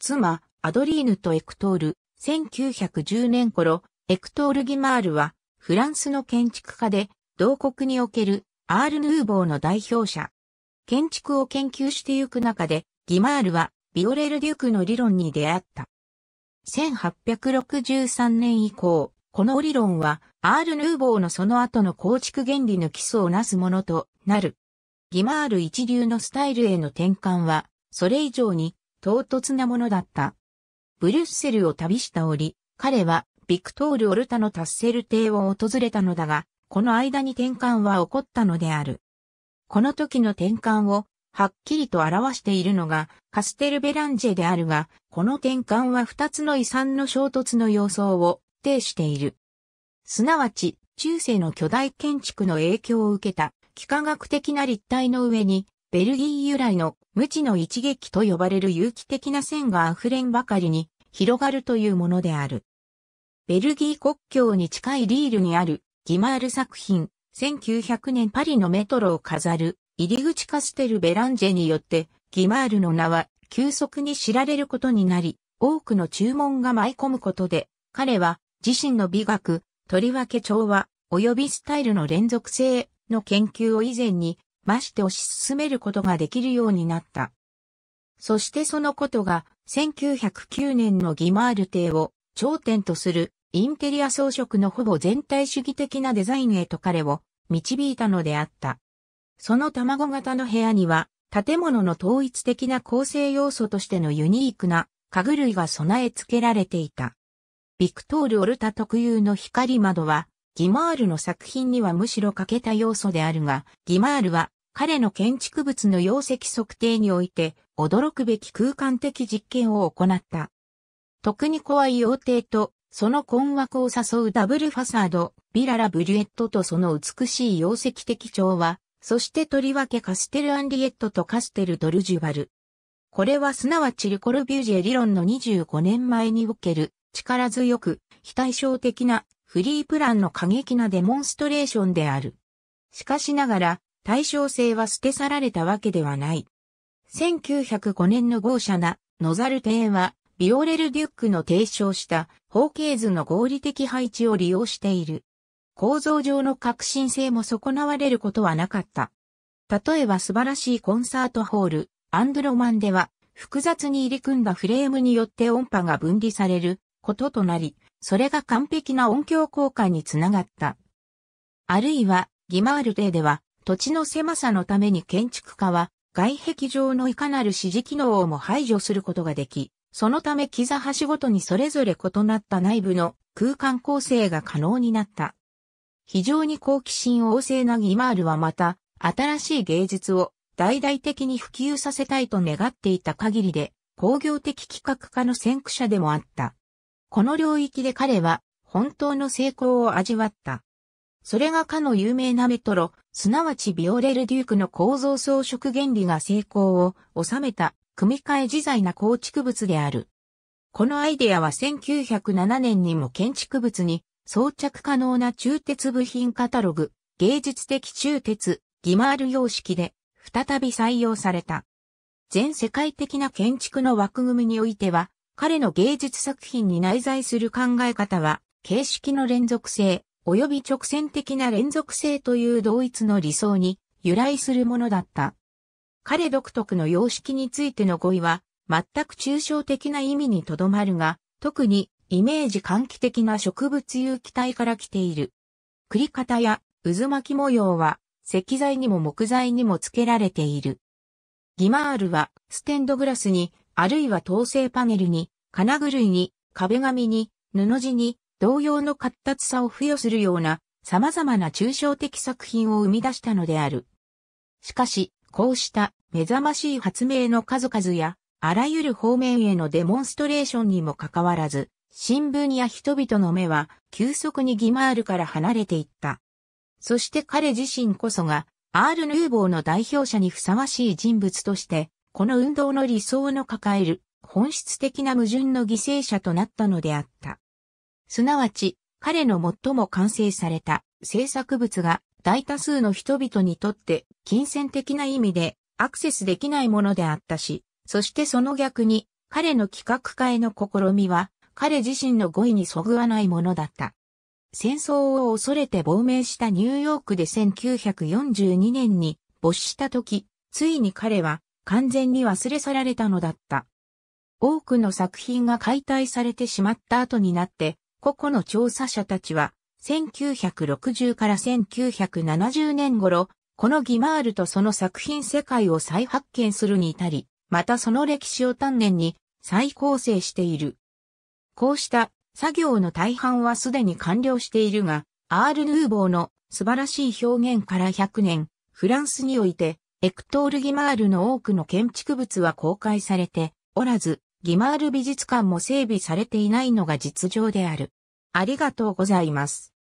妻、アドリーヌとエクトール、1910年頃、エクトール・ギマールは、フランスの建築家で、同国におけるアール・ヌーボーの代表者。建築を研究してゆく中で、ギマールは、ビオレル・デュークの理論に出会った。1863年以降、この理論は、アール・ヌーボーのその後の構築原理の基礎をなすものとなる。ギマール一流のスタイルへの転換は、それ以上に唐突なものだった。ブリュッセルを旅した折、彼はビクトール・オルタのタッセル邸を訪れたのだが、この間に転換は起こったのである。この時の転換をはっきりと表しているのがカステルベランジェであるが、この転換は二つの遺産の衝突の様相を呈している。すなわち、中世の巨大建築の影響を受けた幾何学的な立体の上にベルギー由来の無知の一撃と呼ばれる有機的な線が溢れんばかりに広がるというものである。ベルギー国境に近いリールにあるギマール作品1900年パリのメトロを飾る入り口カステルベランジェによってギマールの名は急速に知られることになり多くの注文が舞い込むことで彼は自身の美学、とりわけ調和及びスタイルの連続性の研究を以前にまして推し進めることができるようになった。そしてそのことが1909年のギマール帝を頂点とするインテリア装飾のほぼ全体主義的なデザインへと彼を導いたのであった。その卵型の部屋には建物の統一的な構成要素としてのユニークな家具類が備え付けられていた。ビクトール・オルタ特有の光窓はギマールの作品にはむしろ欠けた要素であるが、ギマールは彼の建築物の容積測定において、驚くべき空間的実験を行った。特に怖い妖艇と、その困惑を誘うダブルファサード、ビララ・ブリュエットとその美しい容積的調和、そしてとりわけカステル・アンリエットとカステル・ドルジュバル。これはすなわちルコルビュージェ理論の25年前における力強く非対称的なフリープランの過激なデモンストレーションである。しかしながら対称性は捨て去られたわけではない。1905年の豪奢なノザルテ園は、ビオレル・デュックの提唱した方形図の合理的配置を利用している。構造上の革新性も損なわれることはなかった。例えば素晴らしいコンサートホール、アンドロマンでは、複雑に入り組んだフレームによって音波が分離されることとなり、それが完璧な音響効果につながった。あるいは、ギマール邸ーでは、土地の狭さのために建築家は外壁上のいかなる指示機能をも排除することができ、そのため木座橋ごとにそれぞれ異なった内部の空間構成が可能になった。非常に好奇心旺盛なギマールはまた、新しい芸術を大々的に普及させたいと願っていた限りで、工業的企画家の先駆者でもあった。この領域で彼は本当の成功を味わった。それがかの有名なメトロ、すなわちビオレルデュークの構造装飾原理が成功を収めた、組み替え自在な構築物である。このアイデアは1907年にも建築物に装着可能な中鉄部品カタログ、芸術的中鉄、ギマール様式で再び採用された。全世界的な建築の枠組みにおいては、彼の芸術作品に内在する考え方は、形式の連続性、及び直線的な連続性という同一の理想に由来するものだった。彼独特の様式についての語彙は、全く抽象的な意味にとどまるが、特にイメージ換気的な植物有機体から来ている。繰り方や渦巻き模様は石材にも木材にも付けられている。ギマールはステンドグラスに、あるいは統制パネルに、金具類に、壁紙に、布地に、同様の活発さを付与するような様々な抽象的作品を生み出したのである。しかし、こうした目覚ましい発明の数々や、あらゆる方面へのデモンストレーションにもかかわらず、新聞や人々の目は急速にギマールから離れていった。そして彼自身こそが、アール・ヌーボーの代表者にふさわしい人物として、この運動の理想の抱える本質的な矛盾の犠牲者となったのであった。すなわち、彼の最も完成された制作物が大多数の人々にとって金銭的な意味でアクセスできないものであったし、そしてその逆に彼の企画化への試みは彼自身の語彙にそぐわないものだった。戦争を恐れて亡命したニューヨークで1942年に没した時、ついに彼は完全に忘れ去られたのだった。多くの作品が解体されてしまった後になって個々の調査者たちは、1960から1970年頃、このギマールとその作品世界を再発見するに至り、またその歴史を丹念に再構成している。こうした作業の大半はすでに完了しているが、アール・ヌーボーの素晴らしい表現から100年、フランスにおいて、エクトール・ギマールの多くの建築物は公開されておらず、ギマール美術館も整備されていないのが実情である。ありがとうございます。